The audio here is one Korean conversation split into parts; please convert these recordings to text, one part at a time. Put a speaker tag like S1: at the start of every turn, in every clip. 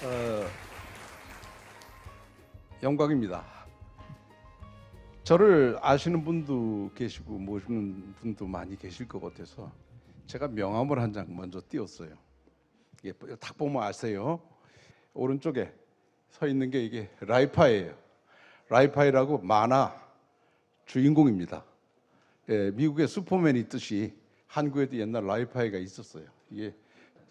S1: 어, 영광입니다. 저를 아시는 분도 계시고 모시는 분도 많이 계실 것 같아서 제가 명함을 한 장 먼저 띄웠어요. 이게 예, 딱 보면 아세요. 오른쪽에 서 있는 게 이게 라이파예요. 라이파이라고 만화 주인공입니다. 예, 미국의 슈퍼맨이 있듯이 한국에도 옛날 라이파이가 있었어요. 이게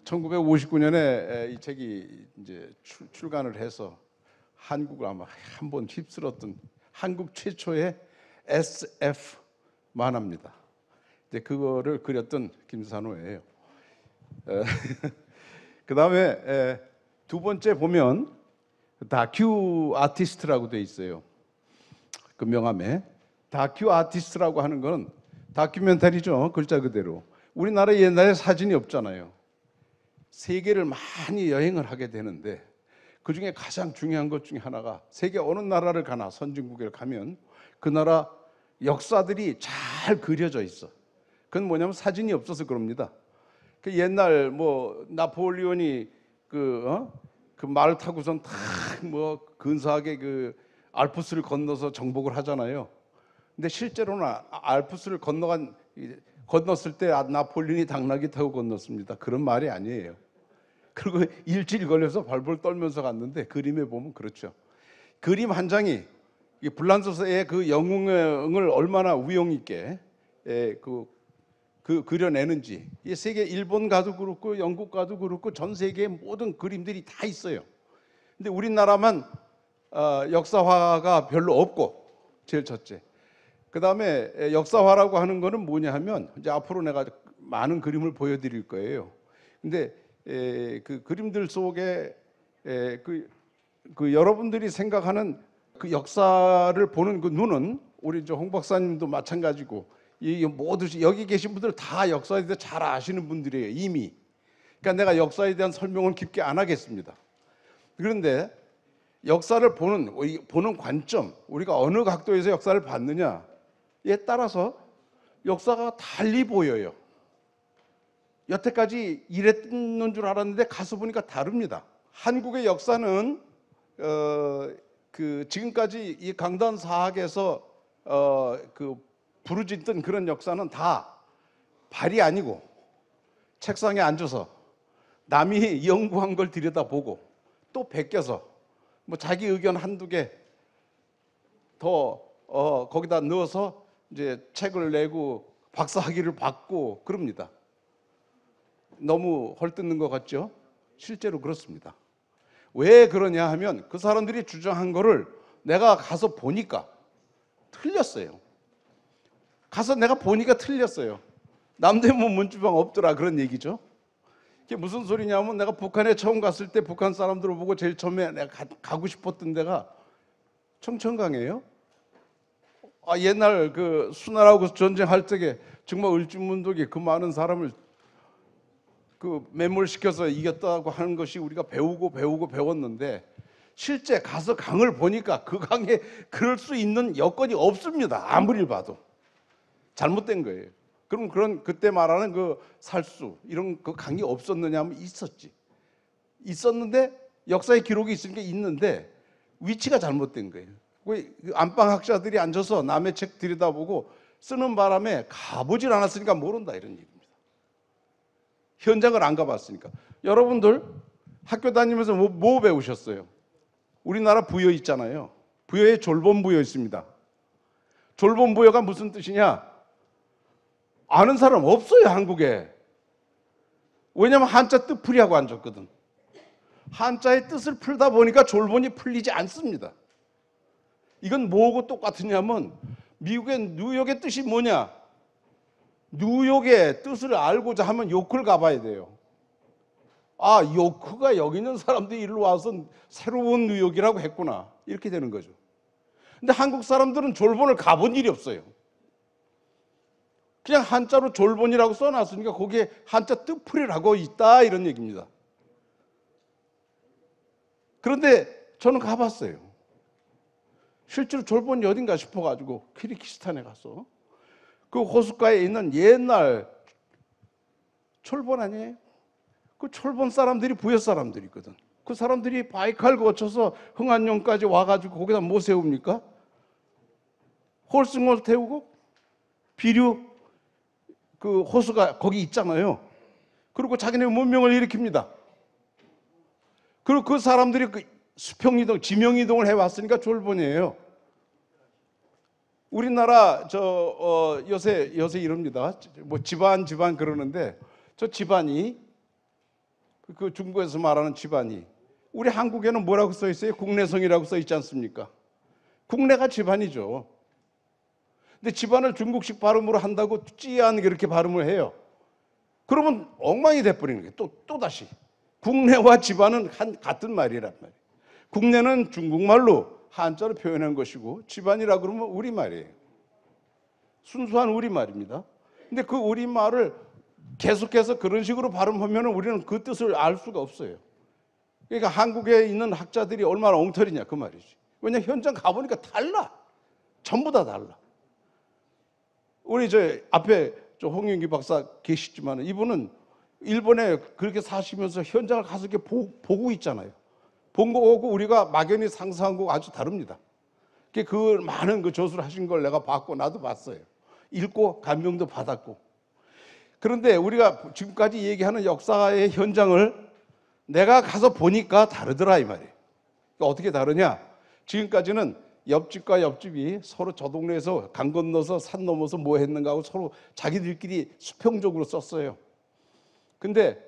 S1: 1959년에 이 책이 이제 출간을 해서 한국을 아마 한 번 휩쓸었던 한국 최초의 SF 만화입니다. 이제 그거를 그렸던 김산호예요. 그 다음에 두 번째 보면 다큐 아티스트라고 돼 있어요. 그 명함에 다큐 아티스트라고 하는 건 다큐멘터리죠 글자 그대로. 우리나라 옛날에 사진이 없잖아요. 세계를 많이 여행을 하게 되는데 그 중에 가장 중요한 것 중에 하나가 세계 어느 나라를 가나 선진국에 가면 그 나라 역사들이 잘 그려져 있어. 그건 뭐냐면 사진이 없어서 그럽니다. 그 옛날 뭐나폴리온이 그그 어? 그 말을 타고선 탁뭐 근사하게 그 알프스를 건너서 정복을 하잖아요. 근데 실제로는 아, 알프스를 건너간 건넜을 때 아, 나폴린이 당나귀 타고 건넜습니다. 그런 말이 아니에요. 그리고 일주일 걸려서 발벌 떨면서 갔는데 그림에 보면 그렇죠. 그림 한 장이 불란서서의 그 영웅을 얼마나 우용 있게 예, 그, 그 그려내는지 이 세계 일본 가도 그렇고 영국 가도 그렇고 전 세계 모든 그림들이 다 있어요. 근데 우리나라만 어, 역사화가 별로 없고 제일 첫째. 그 다음에 역사화라고 하는 거는 뭐냐 하면 이제 앞으로 내가 많은 그림을 보여드릴 거예요. 근데 에, 그 그림들 속에 에, 그, 그 여러분들이 생각하는 그 역사를 보는 그 눈은 우리 홍 박사님도 마찬가지고 이 모두 여기 계신 분들 다 역사에 대해 잘 아시는 분들이에요 이미. 그러니까 내가 역사에 대한 설명은 깊게 안 하겠습니다. 그런데 역사를 보는 보는 관점 우리가 어느 각도에서 역사를 봤느냐 에 따라서 역사가 달리 보여요. 여태까지 이랬는 줄 알았는데 가서 보니까 다릅니다. 한국의 역사는 어, 그 지금까지 이 강단 사학에서 어, 그 부르짖던 그런 역사는 다 발이 아니고 책상에 앉아서 남이 연구한 걸 들여다보고 또 베껴서 뭐 자기 의견 한두 개더 어, 거기다 넣어서 이제 책을 내고 박사 학위를 받고 그럽니다. 너무 헐뜯는 것 같죠? 실제로 그렇습니다. 왜 그러냐 하면 그 사람들이 주장한 거를 내가 가서 보니까 틀렸어요. 가서 내가 보니까 틀렸어요. 남대문 문주방 없더라 그런 얘기죠. 이게 무슨 소리냐면 내가 북한에 처음 갔을 때 북한 사람들을 보고 제일 처음에 내가 가, 고 싶었던 데가 청천강이에요. 아, 옛날 그 수나라하고 전쟁할 적에 정말 을지문덕에그 많은 사람을 그 매몰시켜서 이겼다고 하는 것이 우리가 배우고 배우고 배웠는데 실제 가서 강을 보니까 그 강에 그럴 수 있는 여건이 없습니다. 아무리 봐도 잘못된 거예요. 그럼 그런 그때 말하는 그 살수 이런 그 강이 없었느냐 하면 있었지. 있었는데 역사의 기록이 있으니까 있는데 위치가 잘못된 거예요. 그 안방 학자들이 앉아서 남의 책 들여다보고 쓰는 바람에 가보질 않았으니까 모른다 이런 얘기입니다. 현장을 안 가봤으니까. 여러분들 학교 다니면서 뭐, 뭐 배우셨어요? 우리나라 부여 있잖아요. 부여에 졸본 부여 있습니다. 졸본 부여가 무슨 뜻이냐? 아는 사람 없어요 한국에. 왜냐면 한자 뜻풀이하고 앉았거든. 한자의 뜻을 풀다 보니까 졸본이 풀리지 않습니다. 이건 뭐하고 똑같으냐면 미국의 뉴욕의 뜻이 뭐냐? 뉴욕의 뜻을 알고자 하면 요크를 가봐야 돼요. 아, 요크가 여기 있는 사람들이 일로 와서 새로운 뉴욕이라고 했구나. 이렇게 되는 거죠. 근데 한국 사람들은 졸본을 가본 일이 없어요. 그냥 한자로 졸본이라고 써놨으니까 거기에 한자 뜻풀이라고 있다 이런 얘기입니다. 그런데 저는 가봤어요. 실제로 졸본이 어딘가 싶어가지고 키르키스탄에 가서 그 호숫가에 있는 옛날 졸본 아니에요? 그졸본 사람들이 부여 사람들이거든. 그 사람들이 바이칼 거쳐서 흥안용까지 와가지고 거기다 뭐 세웁니까? 홀승호 태우고 비류 그 호수가 거기 있잖아요. 그리고 자기네 문명을 일으킵니다. 그리고 그 사람들이 그 수평이동, 지명이동을 해왔으니까 졸본이에요. 우리나라 저 어, 요새 요새 이럽니다. 뭐 집안 집안 그러는데 저 집안이 그 중국에서 말하는 집안이 우리 한국에는 뭐라고 써 있어요? 국내성이라고 써 있지 않습니까? 국내가 집안이죠. 근데 집안을 중국식 발음으로 한다고 찌한 이렇게 발음을 해요. 그러면 엉망이 돼버리는 게 또 또 다시 국내와 집안은 한 같은 말이란 말이에요. 국내는 중국말로 한자로 표현한 것이고 집안이라 그러면 우리말이에요. 순수한 우리말입니다. 근데 그 우리말을 계속해서 그런 식으로 발음하면 우리는 그 뜻을 알 수가 없어요. 그러니까 한국에 있는 학자들이 얼마나 엉터리냐 그 말이지. 왜냐 현장 가보니까 달라. 전부 다 달라. 우리 저 앞에 저 홍윤기 박사 계시지만 이분은 일본에 그렇게 사시면서 현장을 가서 이렇게 보, 보고 있잖아요. 본거하고 우리가 막연히 상상한 거 아주 다릅니다. 그 많은 그 조수를 하신 걸 내가 봤고 나도 봤어요. 읽고 감명도 받았고. 그런데 우리가 지금까지 얘기하는 역사의 현장을 내가 가서 보니까 다르더라 이 말이에요. 어떻게 다르냐? 지금까지는 옆집과 옆집이 서로 저 동네에서 강 건너서 산 넘어서 뭐 했는가 하고 서로 자기들끼리 수평적으로 썼어요. 근데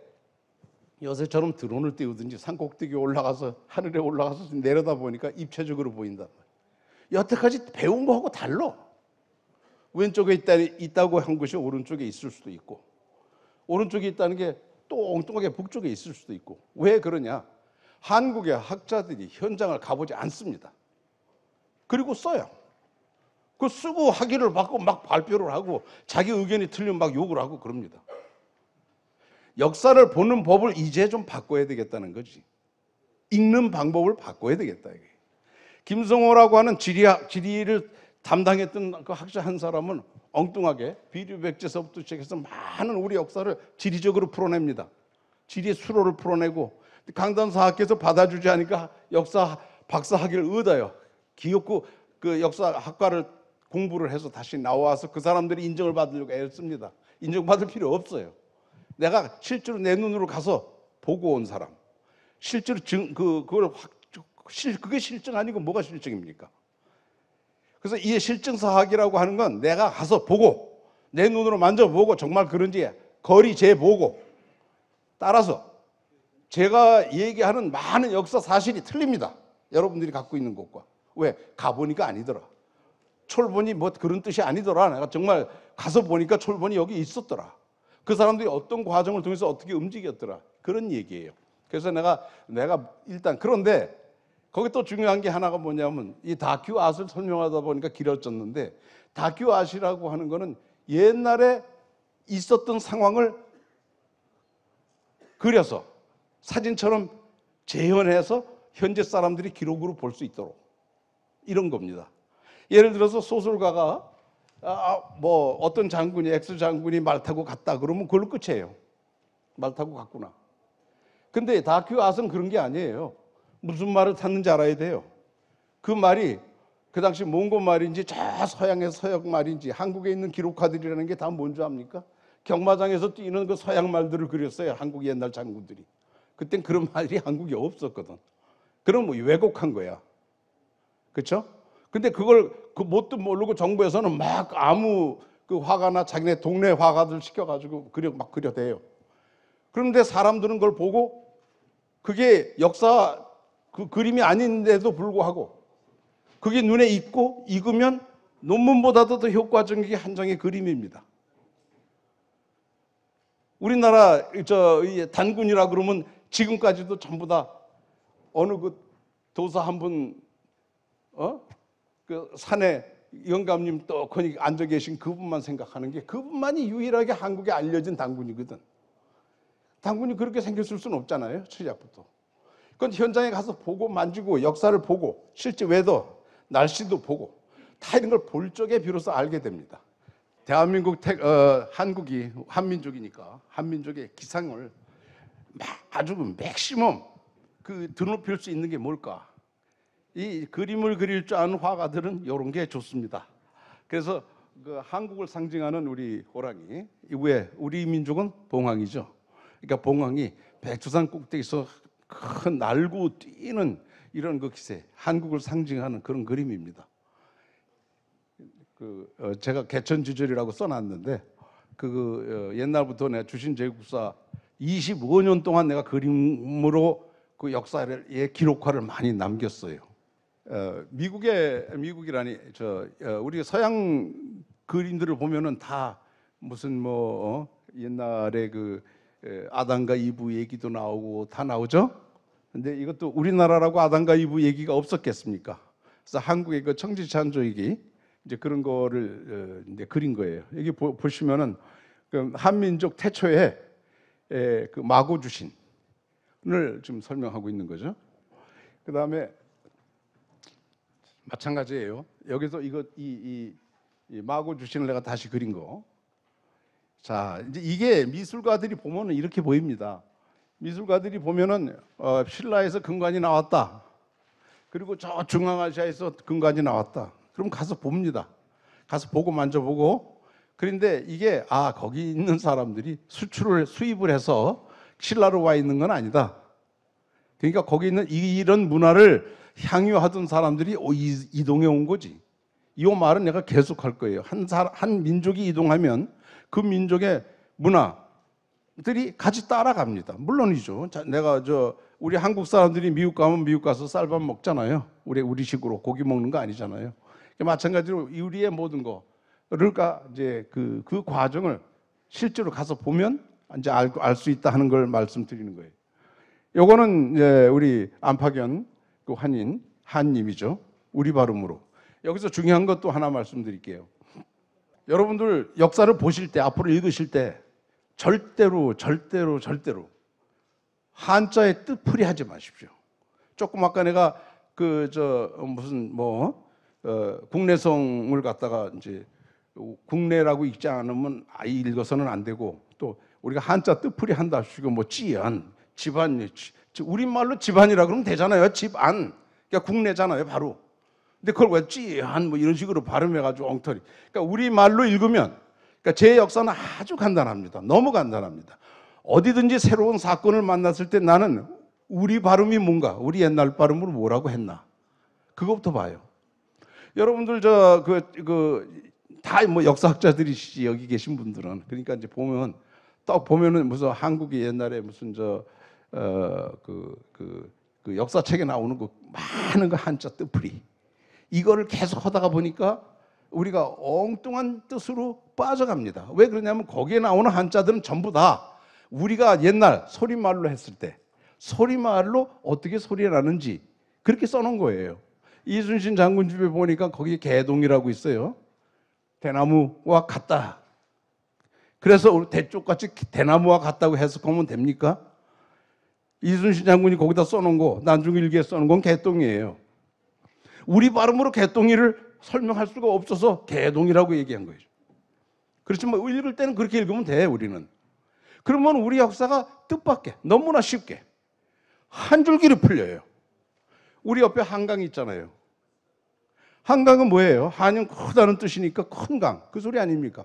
S1: 요새처럼 드론을 띄우든지 산꼭대기 올라가서 하늘에 올라가서 내려다 보니까 입체적으로 보인단 말이에요. 여태까지 배운 거하고 달라. 왼쪽에 있다, 있다고 한 것이 오른쪽에 있을 수도 있고 오른쪽에 있다는 게 또 엉뚱하게 북쪽에 있을 수도 있고 왜 그러냐? 한국의 학자들이 현장을 가보지 않습니다. 그리고 써요. 그 쓰고 학위를 받고 막 발표를 하고 자기 의견이 틀리면 막 욕을 하고 그럽니다. 역사를 보는 법을 이제 좀 바꿔야 되겠다는 거지. 읽는 방법을 바꿔야 되겠다. 이게. 김성호라고 하는 지리학, 지리를 담당했던 그 학자 한 사람은 엉뚱하게 비류백제서부터 시작해서 많은 우리 역사를 지리적으로 풀어냅니다. 지리의 수로를 풀어내고 강단사학께서 받아주지 않으니까 역사 박사 학위를 얻어요. 기억고 그 역사학과를 공부를 해서 다시 나와서 그 사람들이 인정을 받으려고 애를 씁니다. 인정받을 필요 없어요. 내가 실제로 내 눈으로 가서 보고 온 사람. 실제로 증, 그, 그걸 확, 실, 그게 실증 아니고 뭐가 실증입니까? 그래서 이 실증사학이라고 하는 건 내가 가서 보고, 내 눈으로 만져보고, 정말 그런지 거리 재보고, 따라서 제가 얘기하는 많은 역사 사실이 틀립니다. 여러분들이 갖고 있는 것과. 왜? 가보니까 아니더라. 철본이 뭐 그런 뜻이 아니더라. 내가 정말 가서 보니까 철본이 여기 있었더라. 그 사람들이 어떤 과정을 통해서 어떻게 움직였더라. 그런 얘기예요. 그래서 내가 내가 일단 그런데 거기 또 중요한 게 하나가 뭐냐면 이 다큐 아트를 설명하다 보니까 길어졌는데 다큐 아트라고 하는 거는 옛날에 있었던 상황을 그려서 사진처럼 재현해서 현재 사람들이 기록으로 볼 수 있도록 이런 겁니다. 예를 들어서 소설가가 아, 아, 뭐 어떤 장군이 엑스 장군이 말 타고 갔다 그러면 그걸로 끝이에요. 말 타고 갔구나. 근데 다큐 그 아은 그런 게 아니에요. 무슨 말을 탔는지 알아야 돼요. 그 말이 그 당시 몽고 말인지 저 서양의 서역 말인지 한국에 있는 기록화들이라는 게 다 뭔지 압니까? 경마장에서 뛰는 그 서양 말들을 그렸어요. 한국 옛날 장군들이. 그땐 그런 말이 한국에 없었거든. 그럼 뭐 왜곡한 거야. 그렇죠? 근데 그걸 그 뭣도 모르고 정부에서는 막 아무 그 화가나 자기네 동네 화가들 시켜가지고 그려 막 그려대요. 그런데 사람들은 그걸 보고 그게 역사 그 그림이 아닌데도 불구하고 그게 눈에 익고 익으면 논문보다도 더 효과적인 게 한 장의 그림입니다. 우리나라 저 단군이라 그러면 지금까지도 전부 다 어느 그도서한 분 어? 그 산에 영감님 또 거기 앉아 계신 그분만 생각하는 게 그분만이 유일하게 한국에 알려진 당군이거든. 당군이 그렇게 생겼을 수는 없잖아요. 시작부터. 그건 현장에 가서 보고 만지고 역사를 보고 실제 외도 날씨도 보고 다 이런 걸 볼 적에 비로소 알게 됩니다. 대한민국 태, 어, 한국이 한민족이니까 한민족의 기상을 아주 맥시멈 그 드높일 수 있는 게 뭘까? 이 그림을 그릴 줄 아는 화가들은 이런 게 좋습니다. 그래서 그 한국을 상징하는 우리 호랑이 왜 우리 민족은 봉황이죠. 그러니까 봉황이 백두산 꼭대기에서 큰 날고 뛰는 이런 그 기세, 한국을 상징하는 그런 그림입니다. 그 어, 제가 개천지절이라고 써놨는데 그, 그 어, 옛날부터 내가 주신 제국사 25년 동안 내가 그림으로 그 역사를 예 기록화를 많이 남겼어요. 어, 미국의 미국이라니 저 어, 우리 서양 그림들을 보면은 다 무슨 뭐 어, 옛날에 그 아담과 이브 얘기도 나오고 다 나오죠. 근데 이것도 우리나라라고 아담과 이브 얘기가 없었겠습니까? 그래서 한국의 그 청지찬조이기 이제 그런 거를 어, 이제 그린 거예요. 여기 보, 시면은 그 한민족 태초 에, 그 마고 주신을 지금 설명하고 있는 거죠. 그 다음에 마찬가지예요. 여기서 이거 이, 이, 이 마고 주신을 내가 다시 그린 거. 자, 이제 이게 미술가들이 보면은 이렇게 보입니다. 미술가들이 보면은 어, 신라에서 근관이 나왔다. 그리고 저 중앙아시아에서 근관이 나왔다. 그럼 가서 봅니다. 가서 보고 만져보고. 그런데 이게 아 거기 있는 사람들이 수출을 수입을 해서 신라로 와 있는 건 아니다. 그러니까 거기 있는 이런 문화를 향유하던 사람들이 이동해 온 거지. 이 말은 내가 계속 할 거예요. 한, 사람, 한 민족이 이동하면 그 민족의 문화들이 같이 따라갑니다. 물론이죠. 자, 내가 저 우리 한국 사람들이 미국 가면 미국 가서 쌀밥 먹잖아요. 우리 우리식으로 고기 먹는 거 아니잖아요. 그러니까 마찬가지로 우리의 모든 거를까 이제 그, 그 과정을 실제로 가서 보면 이제 알수 있다 하는 걸 말씀드리는 거예요. 요거는 이제 우리 안파견 그 한인 한님이죠. 우리 발음으로. 여기서 중요한 것도 하나 말씀드릴게요. 여러분들 역사를 보실 때 앞으로 읽으실 때 절대로 절대로 절대로 한자의 뜻풀이 하지 마십시오. 조금 아까 내가 그 저 무슨 뭐 어, 국내성을 갖다가 이제 국내라고 읽지 않으면 아예 읽어서는 안 되고 또 우리가 한자 뜻풀이 한다 하시고 뭐 찌연 집안, 우리말로 집안이라 그러면 되잖아요. 집안. 그러니까 국내잖아요, 바로. 근데 그걸 왜 찌한 뭐 이런 식으로 발음해가지고 엉터리. 그러니까 우리말로 읽으면, 그러니까 제 역사는 아주 간단합니다. 너무 간단합니다. 어디든지 새로운 사건을 만났을 때 나는 우리 발음이 뭔가, 우리 옛날 발음으로 뭐라고 했나. 그것부터 봐요. 여러분들 저, 그, 그, 다 뭐 역사학자들이시지, 여기 계신 분들은. 그러니까 이제 보면, 딱 보면은 무슨 한국이 옛날에 무슨 저, 어그그 그, 그 역사책에 나오는 그 많은 그 한자 뜻풀이 이거를 계속 하다가 보니까 우리가 엉뚱한 뜻으로 빠져갑니다. 왜 그러냐면 거기에 나오는 한자들은 전부 다 우리가 옛날 소리말로 했을 때 소리말로 어떻게 소리 나는지 그렇게 써놓은 거예요. 이순신 장군 집에 보니까 거기 개동이라고 있어요. 대나무와 같다. 그래서 대쪽같이 대나무와 같다고 해석하면 됩니까? 이순신 장군이 거기다 써놓은 거 난중일기에 써놓은 건 개똥이에요. 우리 발음으로 개똥이를 설명할 수가 없어서 개동이라고 얘기한 거예요. 그렇지만 읽을 때는 그렇게 읽으면 돼 우리는. 그러면 우리 역사가 뜻밖의 너무나 쉽게 한 줄기로 풀려요. 우리 옆에 한강 있잖아요. 한강은 뭐예요? 한은 크다는 뜻이니까 큰 강. 그 소리 아닙니까?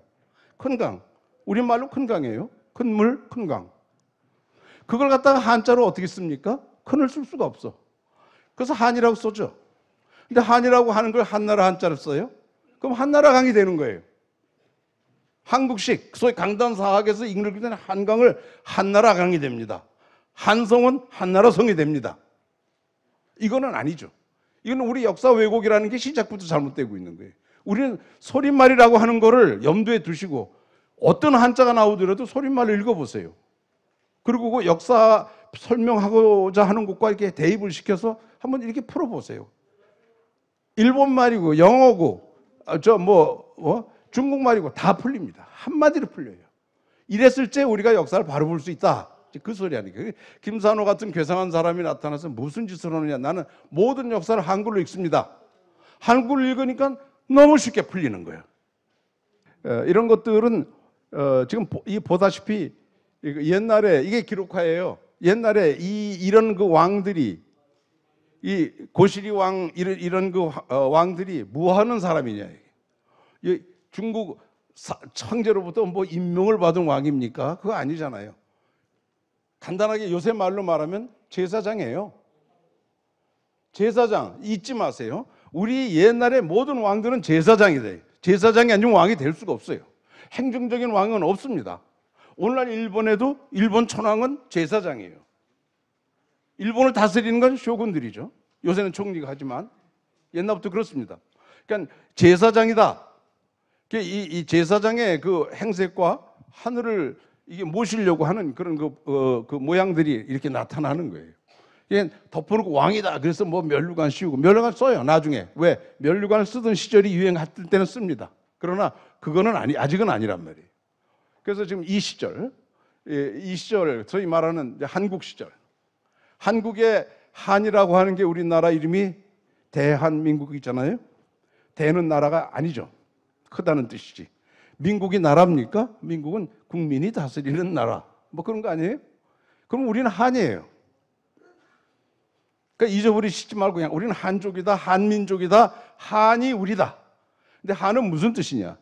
S1: 큰 강. 우리말로 큰 강이에요. 큰 물, 큰 강. 그걸 갖다가 한자로 어떻게 씁니까? 큰을 쓸 수가 없어. 그래서 한이라고 써죠. 근데 한이라고 하는 걸 한나라 한자를 써요? 그럼 한나라 강이 되는 거예요. 한국식, 소위 강단사학에서 읽는 때는 한강을 한나라 강이 됩니다. 한성은 한나라 성이 됩니다. 이거는 아니죠. 이건 우리 역사 왜곡이라는 게 시작부터 잘못되고 있는 거예요. 우리는 소리말이라고 하는 거를 염두에 두시고 어떤 한자가 나오더라도 소리말을 읽어보세요. 그리고 그 역사 설명하고자 하는 것과 이렇게 대입을 시켜서 한번 이렇게 풀어보세요. 일본말이고 영어고 아, 저뭐 어? 중국말이고 다 풀립니다. 한마디로 풀려요. 이랬을 때 우리가 역사를 바로 볼 수 있다. 그 소리 아니에 김산호 같은 괴상한 사람이 나타나서 무슨 짓을 하느냐. 나는 모든 역사를 한글로 읽습니다. 한글 읽으니까 너무 쉽게 풀리는 거예요. 어, 이런 것들은 어, 지금 이 보다시피 옛날에 이게 기록화예요. 옛날에 이 이런 그 왕들이 이 고시리 왕 이런 이런 그 어, 왕들이 뭐 하는 사람이냐? 이 중국 사, 제로부터뭐 임명을 받은 왕입니까? 그거 아니잖아요. 간단하게 요새 말로 말하면 제사장이에요. 제사장 잊지 마세요. 우리 옛날에 모든 왕들은 제사장이 돼 제사장이 아니면 왕이 될 수가 없어요. 행정적인 왕은 없습니다. 오늘날 일본에도 일본 천황은 제사장이에요. 일본을 다스리는 건 쇼군들이죠. 요새는 총리가 하지만 옛날부터 그렇습니다. 그러니까 제사장이다. 이, 이 제사장의 그 행색과 하늘을 이게 모시려고 하는 그런 그, 어, 그 모양들이 이렇게 나타나는 거예요. 이게 덮어놓고 왕이다. 그래서 뭐멸류관 씌우고 멸류관 써요. 나중에 왜멸류관을 쓰던 시절이 유행했을 때는 씁니다. 그러나 그거는 아니 아직은 아니란 말이에요. 그래서 지금 이 시절, 예, 이 시절, 소위 말하는 한국 시절, 한국의 한이라고 하는 게 우리나라 이름이 대한민국이잖아요. 대는 나라가 아니죠. 크다는 뜻이지. 민국이 나라입니까? 민국은 국민이 다스리는 나라. 뭐 그런 거 아니에요? 그럼 우리는 한이에요. 그러니까 잊어버리시지 말고 그냥 우리는 한족이다, 한민족이다, 한이 우리다. 근데 한은 무슨 뜻이냐?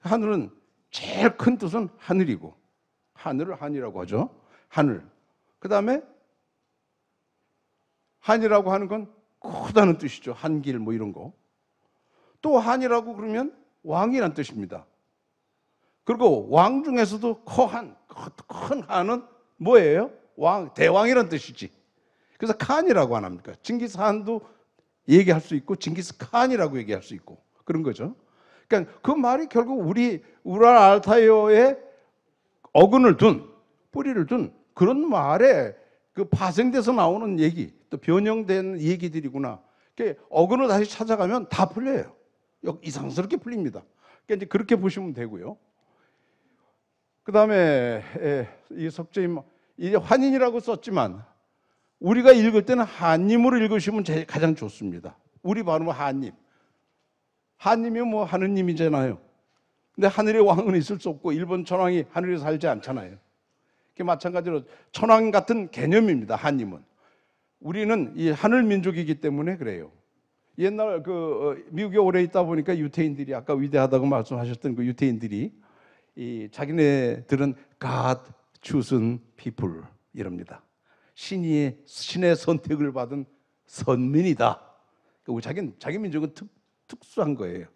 S1: 한은 제일 큰 뜻은 하늘이고 하늘을 한이라고 하죠. 하늘. 그 다음에 한이라고 하는 건 크다는 뜻이죠. 한길 뭐 이런 거. 또 한이라고 그러면 왕이란 뜻입니다. 그리고 왕 중에서도 커한 큰 한은 뭐예요? 왕 대왕이란 뜻이지. 그래서 칸이라고 안 합니까? 징기스한도 얘기할 수 있고 징기스칸이라고 얘기할 수 있고 그런 거죠. 그러니까 그 말이 결국 우리 우라 알타이어에 어근을 둔 뿌리를 둔 그런 말에 그 파생돼서 나오는 얘기 또 변형된 얘기들이구나. 그러니까 어근을 다시 찾아가면 다 풀려요. 이상스럽게 풀립니다. 그러니까 이제 그렇게 보시면 되고요. 그 다음에 이 석재임 뭐, 이제 환인이라고 썼지만 우리가 읽을 때는 한님으로 읽으시면 제일 가장 좋습니다. 우리 발음은 한님. 하나님이 뭐 하느님이잖아요. 근데 하늘의 왕은 있을 수 없고 일본 천황이 하늘에 살지 않잖아요. 그 마찬가지로 천황 같은 개념입니다. 하나님은 우리는 이 하늘 민족이기 때문에 그래요. 옛날 그 어, 미국에 오래 있다 보니까 유태인들이 아까 위대하다고 말씀하셨던 그 유태인들이 이 자기네들은 God chosen people 이럽니다. 신의 신의 선택을 받은 선민이다. 그리고 자기 자기 민족은 특, 특수한 거예요.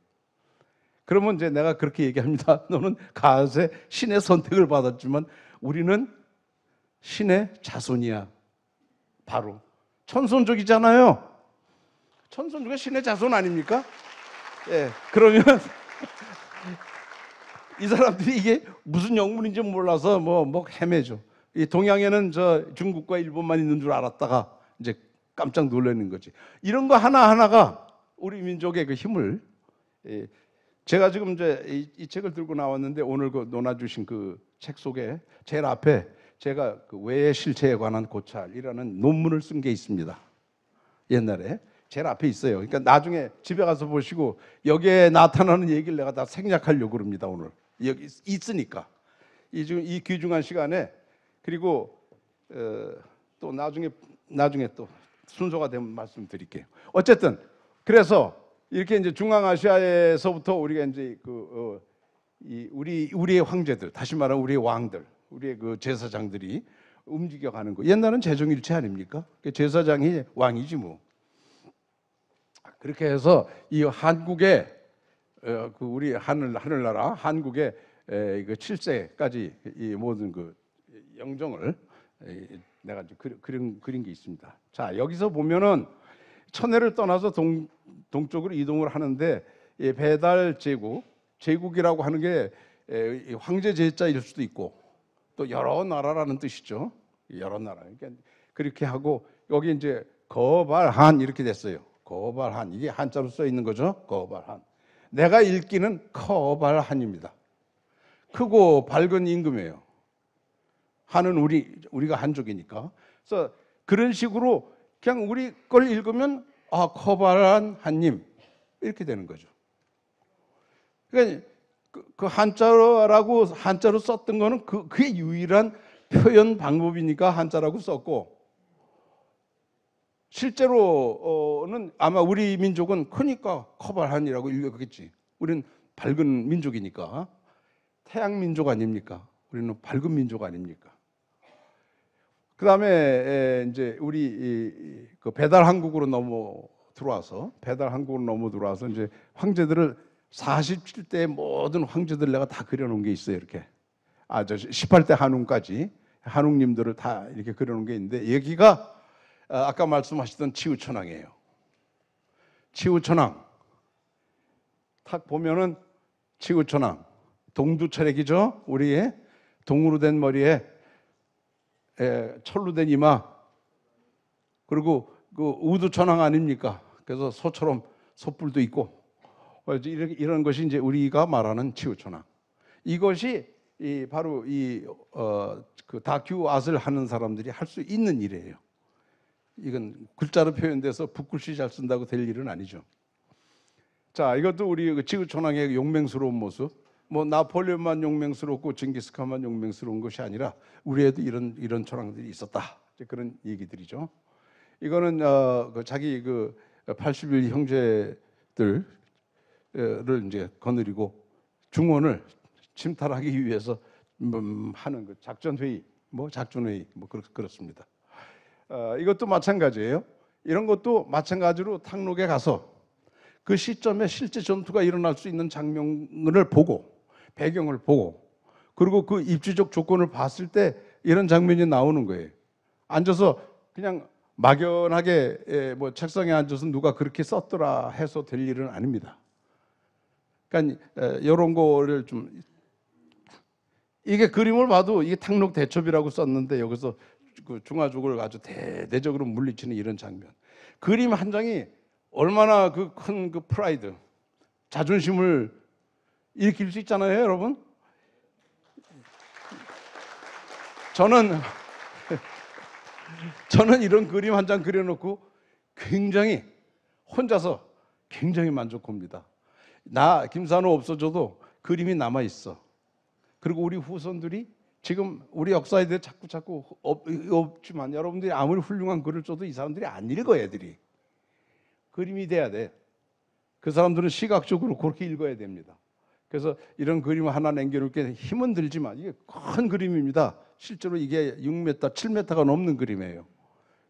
S1: 그러면 이제 내가 그렇게 얘기합니다. 너는 가세 신의 선택을 받았지만 우리는 신의 자손이야. 바로 천손족이잖아요. 천손족이 신의 자손 아닙니까? 예. 그러면 이 사람들이 이게 무슨 영문인지 몰라서 뭐뭐 뭐 헤매죠. 이 동양에는 저 중국과 일본만 있는 줄 알았다가 이제 깜짝 놀라는 거지. 이런 거 하나하나가 우리 민족의 그 힘을 예, 제가 지금 이제 이, 책을 들고 나왔는데 오늘 그 논아주신 그 책 속에 제일 앞에 제가 그 외의 실체에 관한 고찰이라는 논문을 쓴 게 있습니다. 옛날에 제일 앞에 있어요. 그러니까 나중에 집에 가서 보시고 여기에 나타나는 얘기를 내가 다 생략하려고 합니다 오늘 여기 있으니까 이 지금 이 귀중한 시간에 그리고 어, 또 나중에 나중에 또 순서가 되면 말씀드릴게요. 어쨌든 그래서 이렇게 이제 중앙아시아에서부터 우리가 이제 그 어, 이 우리 우리의 황제들 다시 말하면 우리의 왕들 우리의 그 제사장들이 움직여가는 거 옛날은 재정일체 아닙니까? 제사장이 왕이지 뭐 그렇게 해서 이 한국의 어, 그 우리 하늘 하늘나라 한국의 에, 그칠세까지이 모든 그 영정을 에, 내가 그 그린 그린 게 있습니다. 자 여기서 보면은 천해를 떠나서 동, 동쪽으로 이동을 하는데 예, 배달 제국, 제국이라고 하는 게 예, 황제 제자일 수도 있고 또 여러 나라라는 뜻이죠. 여러 나라. 그러니 그렇게 하고 여기 이제 거발한 이렇게 됐어요. 거발한 이게 한자로 써 있는 거죠. 거발한. 내가 읽기는 거발한입니다 크고 밝은 임금이에요. 하는 우리 우리가 한족이니까. 그래서 그런 식으로 그냥 우리 걸 읽으면 아커바란 한님 이렇게 되는 거죠. 그러니까 그, 그 한자라고 한자로 썼던 거는 그, 그게 유일한 표현 방법이니까 한자라고 썼고 실제로는 아마 우리 민족은 크니까 커발한이라고 읽었겠지. 우리는 밝은 민족이니까 태양 민족 아닙니까? 우리는 밝은 민족 아닙니까? 그 다음에 이제 우리 그 배달 한국으로 넘어 들어와서 배달 한국으로 넘어 들어와서 이제 황제들을 47대 모든 황제들 내가 다 그려놓은 게 있어요 이렇게 아저 18대 한웅까지 한웅님들을 다 이렇게 그려놓은 게 있는데 여기가 아, 아까 말씀하셨던 치우천왕이에요. 치우천왕 탁 보면은 치우천왕 동두철액이죠 우리의 동으로 된 머리에 예, 철로 된 이마 그리고 그 우두천왕 아닙니까? 그래서 소처럼 소뿔도 있고 이런, 이런 것이 이제 우리가 말하는 치우천왕 이것이 이 바로 이 어, 그 다큐 아을 하는 사람들이 할 수 있는 일이에요. 이건 글자로 표현돼서 붓글씨 잘 쓴다고 될 일은 아니죠. 자, 이것도 우리 지구촌왕의 그 용맹스러운 모습. 뭐나폴레옹만 용맹스럽고 징기스칸만 용맹스러운 것이 아니라 우리에도 이런 이런 철학들이 있었다. 그런 얘기들이죠. 이거는 어, 그 자기 그 80일 형제들을 이제 거느리고 중원을 침탈하기 위해서 음, 하는 그 작전 회의, 뭐 작전 회의, 뭐 그렇, 그렇습니다. 어, 이것도 마찬가지예요. 이런 것도 마찬가지로 탕록에 가서 그 시점에 실제 전투가 일어날 수 있는 장면을 보고 배경을 보고 그리고 그 입지적 조건을 봤을 때 이런 장면이 나오는 거예요. 앉아서 그냥 막연하게 예, 뭐 책상에 앉아서 누가 그렇게 썼더라 해서 될 일은 아닙니다. 그러니까 이런 거를 좀 이게 그림을 봐도 이게 탕록 대첩이라고 썼는데 여기서 그 중화족을 아주 대대적으로 물리치는 이런 장면. 그림 한 장이 얼마나 그 큰그 그 프라이드 자존심을 일으킬 수 있잖아요, 여러분. 저는 저는 이런 그림 한 장 그려놓고 굉장히 혼자서 굉장히 만족합니다. 나 김산호 없어져도 그림이 남아 있어. 그리고 우리 후손들이 지금 우리 역사에 대해 자꾸 자꾸 없, 없지만 여러분들이 아무리 훌륭한 글을 써도 이 사람들이 안 읽어 애들이 그림이 돼야 돼. 그 사람들은 시각적으로 그렇게 읽어야 됩니다. 그래서 이런 그림 을 하나 남겨놓을 게 힘은 들지만 이게 큰 그림입니다. 실제로 이게 6m, 7m가 넘는 그림이에요.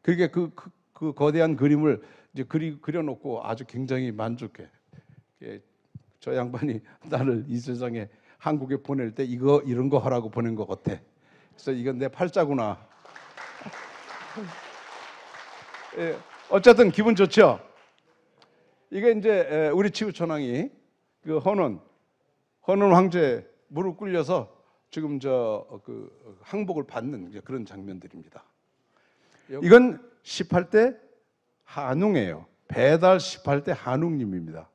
S1: 그게 그, 그, 그 거대한 그림을 이제 그리, 그려놓고 아주 굉장히 만족해. 예, 저 양반이 나를 이 세상에 한국에 보낼 때 이거 이런 거 하라고 보낸 것 같아. 그래서 이건 내 팔자구나. 예, 어쨌든 기분 좋죠. 이게 이제 우리 치우천왕이 그 헌원 허는 황제 무릎 꿇려서 지금 저 그 항복을 받는 그런 장면들입니다. 이건 18대 한웅이에요. 배달 18대 한웅님입니다.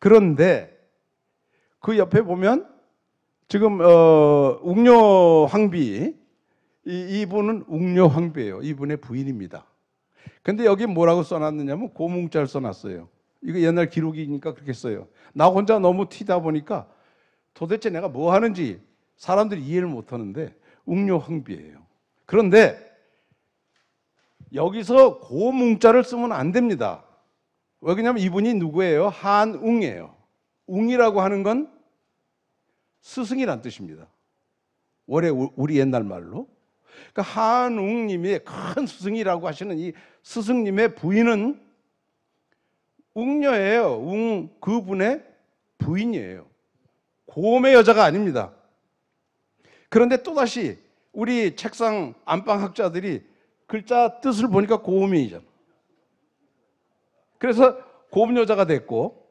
S1: 그런데 그 옆에 보면 지금 어, 웅녀 황비 이, 분은 웅녀 황비예요. 이분의 부인입니다. 근데 여기 뭐라고 써놨느냐면 고뭉자를 써놨어요. 이거 옛날 기록이니까 그렇게 써요. 나 혼자 너무 튀다 보니까 도대체 내가 뭐 하는지 사람들이 이해를 못 하는데 웅료황비예요. 그런데 여기서 고문자를 쓰면 안 됩니다. 왜냐면 이분이 누구예요? 한웅이에요. 웅이라고 하는 건 스승이란 뜻입니다. 원래 우리 옛날 말로. 그러니까 한웅님의 큰 스승이라고 하시는 이 스승님의 부인은 웅녀예요. 웅 그분의 부인이에요. 고음의 여자가 아닙니다. 그런데 또다시 우리 책상 안방 학자들이 글자 뜻을 보니까 고음이잖아. 그래서 고음 여자가 됐고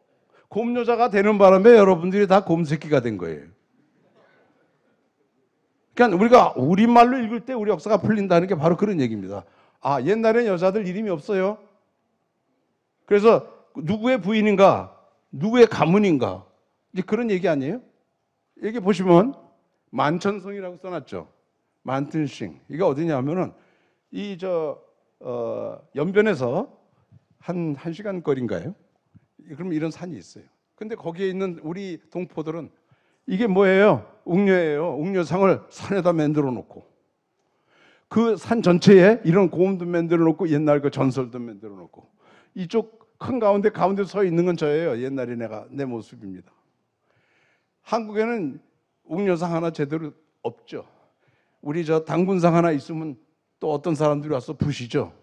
S1: 고음 여자가 되는 바람에 여러분들이 다 고음 새끼가 된 거예요. 그러니까 우리가 우리말로 읽을 때 우리 역사가 풀린다는 게 바로 그런 얘기입니다. 아, 옛날엔 여자들 이름이 없어요. 그래서 누구의 부인인가? 누구의 가문인가? 이제 그런 얘기 아니에요? 여기 보시면 만천성이라고 써놨죠. 만튼싱. 이게 어디냐면은 이 저 어, 연변에서 한 1시간 거리인가요? 그럼 이런 산이 있어요. 근데 거기에 있는 우리 동포들은 이게 뭐예요? 웅녀예요. 웅녀상을 산에다 만들어 놓고 그 산 전체에 이런 고음도 만들어 놓고 옛날 그 전설도 만들어 놓고 이쪽 큰 가운데 가운데 서 있는 건 저예요. 옛날에 내가 내 모습입니다. 한국에는 옥녀상 하나 제대로 없죠. 우리 저 당군상 하나 있으면 또 어떤 사람들이 와서 부시죠.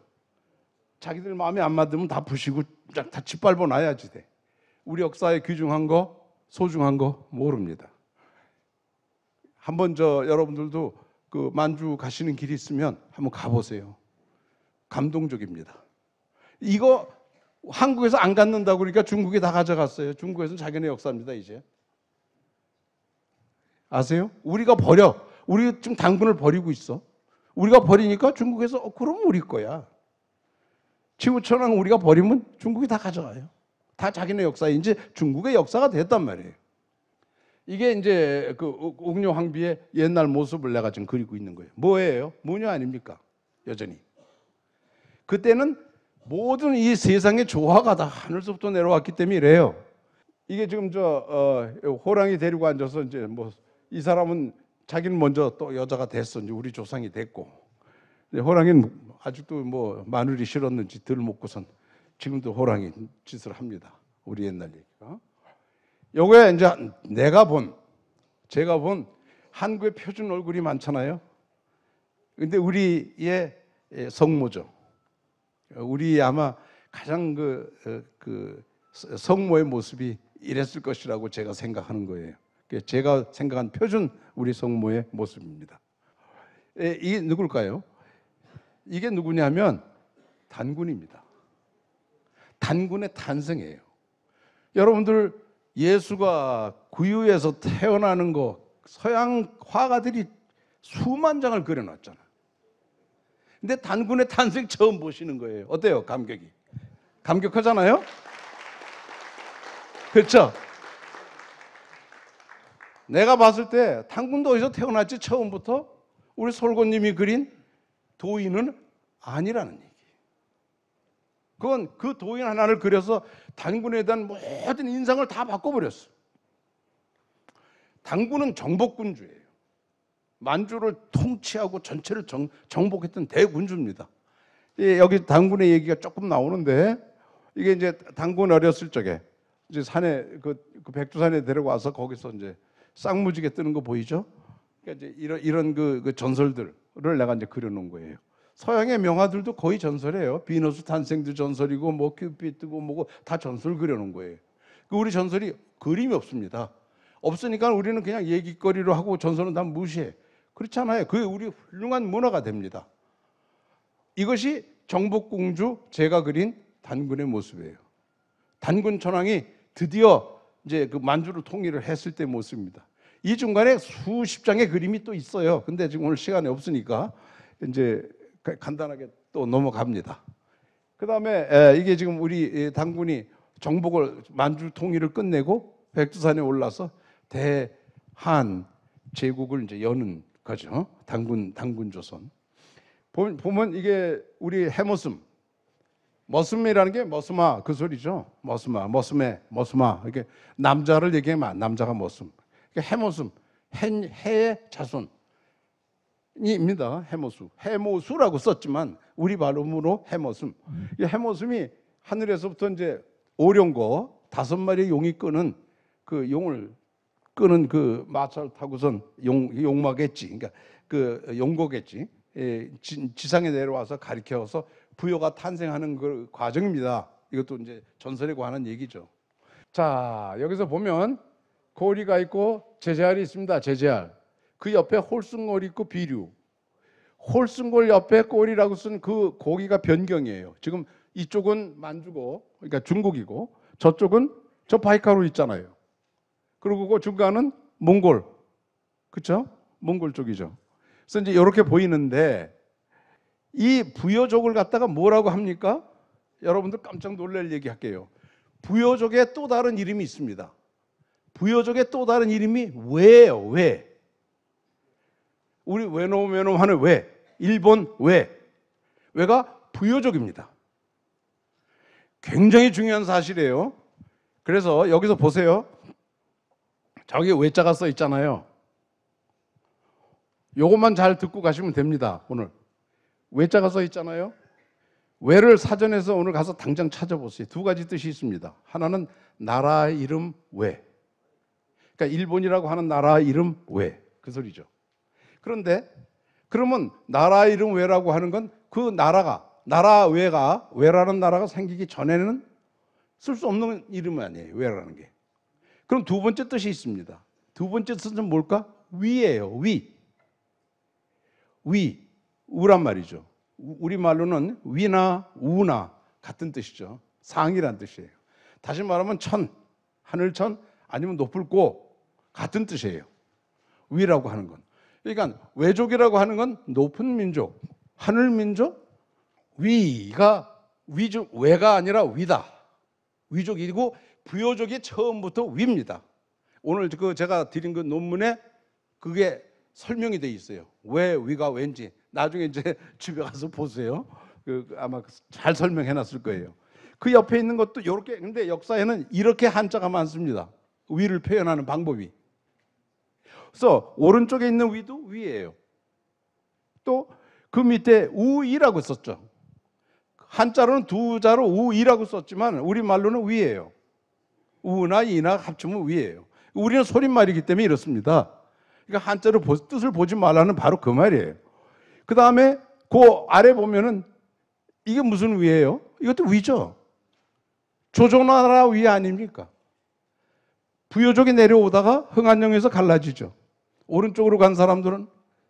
S1: 자기들 마음에 안 맞으면 다 부시고 다 짓밟아 놔야지 돼. 우리 역사에 귀중한 거, 소중한 거 모릅니다. 한 번 저 여러분들도 그 만주 가시는 길이 있으면 한번 가보세요. 감동적입니다. 이거 한국에서 안 갖는다고 그러니까 중국에 다 가져갔어요. 중국에서 자기네 역사입니다, 이제. 아세요? 우리가 버려. 우리 지금 당분을 버리고 있어. 우리가 버리니까 중국에서 어, 그럼 우리 거야. 지구촌항 우리가 버리면 중국이 다 가져가요. 다 자기네 역사인지 중국의 역사가 됐단 말이에요. 이게 이제 그 옥녀 황비의 옛날 모습을 내가 지금 그리고 있는 거예요. 뭐예요? 무녀 아닙니까? 여전히. 그때는 모든 이 세상의 조화가 다 하늘서부터 내려왔기 때문에 이래요. 이게 지금 저 어, 호랑이 데리고 앉아서 이제 뭐이 사람은 자기는 먼저 또 여자가 됐어. 이제 우리 조상이 됐고. 호랑이는 아직도 뭐 마늘이 싫었는지 덜 먹고선 지금도 호랑이 짓을 합니다. 우리 옛날 얘기가. 요게 이제 내가 본, 제가 본 한국의 표준 얼굴이 많잖아요. 근데 우리의 성모죠. 우리 아마 가장 그, 어, 그 성모의 모습이 이랬을 것이라고 제가 생각하는 거예요. 그 제가 생각한 표준 우리 성모의 모습입니다. 이게 누굴까요? 이게 누구냐면 단군입니다. 단군의 탄생이에요. 여러분들 예수가 구유에서 태어나는 거 서양 화가들이 수만 장을 그려놨잖아 근데 단군의 탄생 처음 보시는 거예요. 어때요? 감격이. 감격하잖아요? 그렇죠? 내가 봤을 때 당군도 어디서 태어났지 처음부터 우리 솔고님이 그린 도인은 아니라는 얘기. 그건 그 도인 하나를 그려서 당군에 대한 모든 인상을 다 바꿔버렸어. 당군은 정복군주예요. 만주를 통치하고 전체를 정, 정복했던 대군주입니다. 예, 여기 당군의 얘기가 조금 나오는데 이게 이제 당군 어렸을 적에 이제 산에 그, 그 백두산에 데려와서 거기서 이제 쌍무지게 뜨는 거 보이죠? 그러니까 이제 이런 이런 그, 그 전설들을 내가 이제 그려놓은 거예요. 서양의 명화들도 거의 전설이에요. 비너스 탄생도 전설이고 뭐 큐피드고 뭐고 그 다 전설 그려놓은 거예요. 그 우리 전설이 그림이 없습니다. 없으니까 우리는 그냥 얘기거리로 하고 전설은 다 무시해. 그렇잖아요. 그게 우리 훌륭한 문화가 됩니다. 이것이 정복공주 제가 그린 단군의 모습이에요. 단군 천황이 드디어 이제 그 만주를 통일을 했을 때 모습입니다. 이 중간에 수십 장의 그림이 또 있어요. 근데 지금 오늘 시간이 없으니까 이제 간단하게 또 넘어갑니다. 그 다음에 이게 지금 우리 당군이 정복을 만주 통일을 끝내고 백두산에 올라서 대한 제국을 이제 여는 거죠. 당군 당군 조선. 보면, 이게 우리 해모슴 머슴이라는 게 머슴아 그 소리죠. 머슴아, 머슴에, 머슴아 이렇게 남자를 얘기하면 남자가 머슴. 그러니까 해머슴, 해, 해의 자손. 입니다. 해모수. 해모수라고 썼지만 우리 발음으로 해모슴. 이 해모슴이 하늘에서부터 이제 오령고 다섯 마리의 용이 끄는 그 용을 끄는 그 마차를 타고선 용 용마겠지. 그러니까 그용고겠지 예, 지, 상에 내려와서 가리켜서 부여가 탄생하는 그 과정입니다. 이것도 이제 전설에 관한 얘기죠. 자, 여기서 보면 고리가 있고 제재알이 있습니다. 제재알. 그 옆에 홀승골이 있고 비류. 홀승골 옆에 꼬리라고 쓴 그 고기가 변경이에요. 지금 이쪽은 만주고, 그러니까 중국이고, 저쪽은 저바이카로 있잖아요. 그리고 그 중간은 몽골. 그쵸? 몽골 쪽이죠. 그래서 이제 이렇게 보이는데 이 부여족을 갖다가 뭐라고 합니까? 여러분들 깜짝 놀랄 얘기 할게요. 부여족의 또 다른 이름이 있습니다. 부여족의 또 다른 이름이 왜요? 왜? 우리 외놈 외놈 하는 왜? 일본 왜? 왜가 부여족입니다. 굉장히 중요한 사실이에요. 그래서 여기서 보세요. 저기 외자가 써 있잖아요. 요것만 잘 듣고 가시면 됩니다. 오늘 외자가 써 있잖아요. 외를 사전에서 오늘 가서 당장 찾아보세요. 두 가지 뜻이 있습니다. 하나는 나라 이름 외. 그러니까 일본이라고 하는 나라 이름 외. 그 소리죠. 그런데 그러면 나라 이름 외라고 하는 건 그 나라가 나라 외가 외라는 나라가 생기기 전에는 쓸 수 없는 이름 아니에요. 외라는 게. 그럼 두 번째 뜻이 있습니다. 두 번째 뜻은 뭘까? 위예요. 위. 위. 우란 말이죠. 우리말로는 위나 우나 같은 뜻이죠. 상이란 뜻이에요. 다시 말하면 천, 하늘천 아니면 높을 꼬 같은 뜻이에요. 위라고 하는 건. 그러니까 외족이라고 하는 건 높은 민족, 하늘 민족, 위가 위족 외가 아니라 위다. 위족이고 부여족이 처음부터 위입니다. 오늘 그 제가 드린 그 논문에 그게 설명이 돼 있어요. 왜 위가 왠지 나중에 이제 집에 가서 보세요. 그 아마 잘 설명해 놨을 거예요. 그 옆에 있는 것도 이렇게 근데 역사에는 이렇게 한자가 많습니다. 위를 표현하는 방법이. 그래서 오른쪽에 있는 위도 위예요. 또 그 밑에 우이라고 썼죠. 한자로는 두 자로 우이라고 썼지만 우리말로는 위예요. 우나 이나 합치면 위예요. 우리는 소린말이기 때문에 이렇습니다. 그러니까 한자로 뜻을 보지 말라는 바로 그 말이에요. 그 다음에 그 아래 보면은 이게 무슨 위예요? 이것도 위죠. 조조나라 위 아닙니까? 부여족이 내려오다가 흥한령에서 갈라지죠. 오른쪽으로 간 사람들은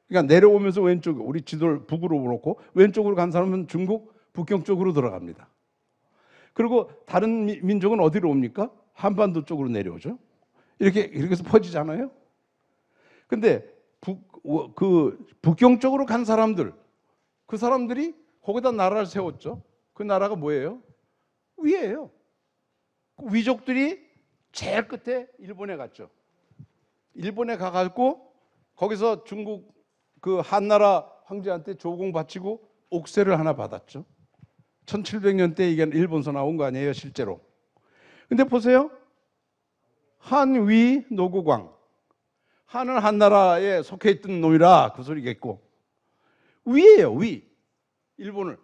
S1: 그러니까 내려오면서 왼쪽 우리 지도를 북으로 놓고 왼쪽으로 간 사람은 중국 북경 쪽으로 들어갑니다. 그리고 다른 민족은 어디로 옵니까? 한반도 쪽으로 내려오죠. 이렇게 이렇게 해서 퍼지잖아요. 근데 북, 그 북경 쪽으로 간 사람들 그 사람들이 거기다 나라를 세웠죠. 그 나라가 뭐예요? 위예요. 그 위족들이 제일 끝에 일본에 갔죠. 일본에 가갖고 거기서 중국 그 한나라 황제한테 조공 바치고 옥세를 하나 받았죠. 1700년대 이게 일본서 나온 거 아니에요, 실제로. 근데 보세요. 한위 노구광 하늘 한나라에 속해 있던 놈이라 그 소리겠고 위에요 위 일본을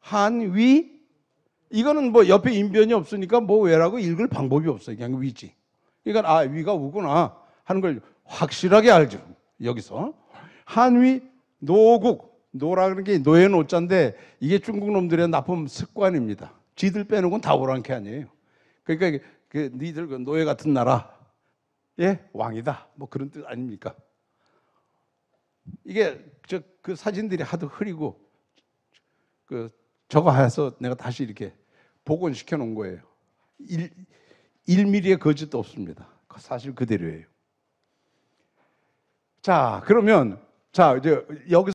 S1: 한 위 이거는 뭐 옆에 인변이 없으니까 뭐 왜라고 읽을 방법이 없어요 그냥 위지 그러니까 아 위가 우구나 하는 걸 확실하게 알죠 여기서 한 위 노국 노라는 게 노예 노자인데 이게 중국 놈들의 나쁜 습관입니다 지들 빼놓은 다 오랑캐 아니에요 그러니까 그 니들 그 노예 같은 나라 예, 왕이다. 뭐 그런 뜻 아닙니까? 이게 저 그 사진들이 하도 흐리고 그 저거 해서 내가 다시 이렇게 복원시켜 놓은 거예요. 1, 1mm의 거짓도 없습니다. 그 사실 그대로예요. 자, 그러면 자, 이제 여기서